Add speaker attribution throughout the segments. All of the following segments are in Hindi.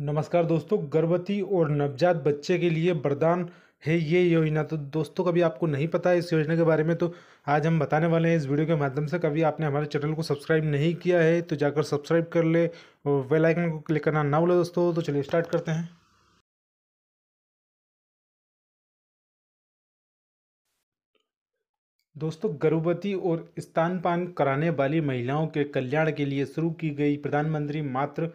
Speaker 1: नमस्कार दोस्तों गर्भवती और नवजात बच्चे के लिए वरदान है ये योजना तो दोस्तों कभी आपको नहीं पता है इस योजना के बारे में तो आज हम बताने वाले हैं इस वीडियो के माध्यम से कभी आपने हमारे चैनल को सब्सक्राइब नहीं किया है तो जाकर सब्सक्राइब कर ले और आइकन को क्लिक करना ना बोले दोस्तों तो चलिए स्टार्ट करते हैं दोस्तों गर्भवती और स्तनपान कराने वाली महिलाओं के कल्याण के लिए शुरू की गई प्रधानमंत्री मात्र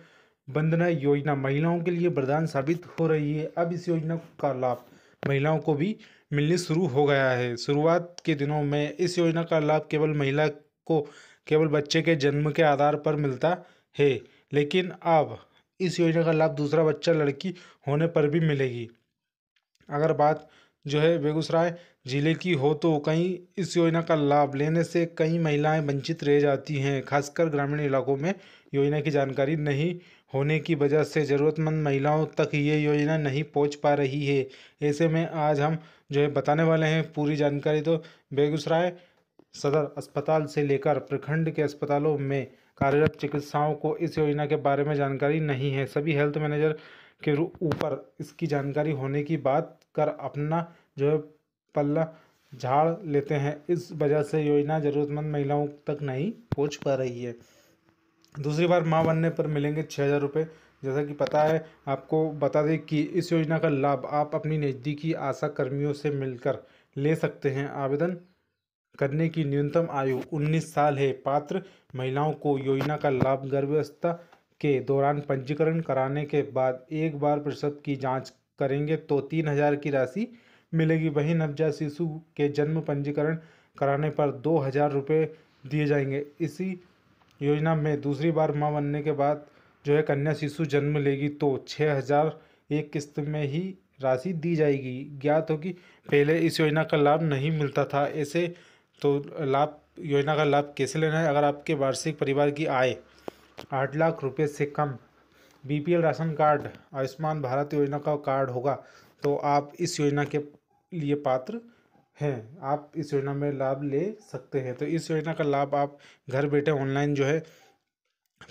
Speaker 1: वंदना योजना महिलाओं के लिए वरदान साबित हो रही है अब इस योजना का लाभ महिलाओं को भी मिलने शुरू हो गया है शुरुआत के दिनों में इस योजना का लाभ केवल महिला को केवल बच्चे के जन्म के आधार पर मिलता है लेकिन अब इस योजना का लाभ दूसरा बच्चा लड़की होने पर भी मिलेगी अगर बात जो है बेगूसराय ज़िले की हो तो कई इस योजना का लाभ लेने से कई महिलाएं वंचित रह जाती हैं खासकर ग्रामीण इलाकों में योजना की जानकारी नहीं होने की वजह से ज़रूरतमंद महिलाओं तक ये योजना नहीं पहुंच पा रही है ऐसे में आज हम जो है बताने वाले हैं पूरी जानकारी तो बेगूसराय सदर अस्पताल से लेकर प्रखंड के अस्पतालों में कार्यरत चिकित्साओं को इस योजना के बारे में जानकारी नहीं है सभी हेल्थ मैनेजर के ऊपर इसकी जानकारी होने की बात कर अपना जो है पल्ला झाड़ लेते हैं इस वजह से योजना ज़रूरतमंद महिलाओं तक नहीं पहुंच पा रही है दूसरी बार माँ बनने पर मिलेंगे छः हज़ार रुपये जैसा कि पता है आपको बता दें कि इस योजना का लाभ आप अपनी नज़दीकी आशा कर्मियों से मिलकर ले सकते हैं आवेदन करने की न्यूनतम आयु 19 साल है पात्र महिलाओं को योजना का लाभ गर्भावस्था के दौरान पंजीकरण कराने के बाद एक बार प्रसव की जांच करेंगे तो तीन हज़ार की राशि मिलेगी वहीं नवजात शिशु के जन्म पंजीकरण कराने पर दो हज़ार रुपये दिए जाएंगे इसी योजना में दूसरी बार माँ बनने के बाद जो है कन्या शिशु जन्म लेगी तो छः हज़ार एक किस्त में ही राशि दी जाएगी ज्ञात हो कि पहले इस योजना का लाभ नहीं मिलता था ऐसे तो लाभ योजना का लाभ कैसे लेना है अगर आपके वार्षिक परिवार की आय आठ लाख रुपये से कम BPL ration card Ayushman Bharat Yojana का कार्ड होगा तो आप इस योजना के लिए पात्र हैं आप इस योजना में लाभ ले सकते हैं तो इस योजना का लाभ आप घर बैठे ऑनलाइन जो है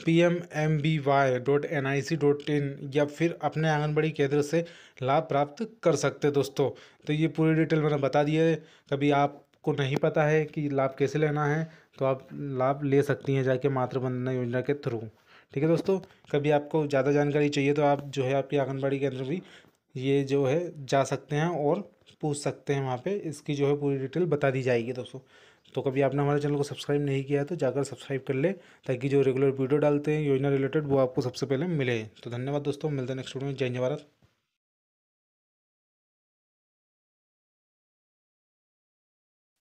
Speaker 1: P M M B Y dot N I C dot in या फिर अपने आंगनबाड़ी केंद्र से लाभ प्राप्त कर सकते हैं दोस्तों तो ये पूरी डिटेल मैंने बता दी है कभी आपको नहीं पता है कि लाभ कैसे लेना है तो आप लाभ ले सकती हैं जाके मातृवंदना योजना के थ्रू ठीक है दोस्तों कभी आपको ज़्यादा जानकारी चाहिए तो आप जो है आपके आंगनबाड़ी केंद्र भी ये जो है जा सकते हैं और पूछ सकते हैं वहाँ पे इसकी जो है पूरी डिटेल बता दी जाएगी दोस्तों तो कभी आपने हमारे चैनल को सब्सक्राइब नहीं किया तो जाकर सब्सक्राइब कर ले ताकि जो रेगुलर वीडियो डालते हैं योजना रिलेटेड वो आपको सबसे पहले मिले तो धन्यवाद दोस्तों मिलते हैं नेक्स्ट वीडियो में जय जवाहर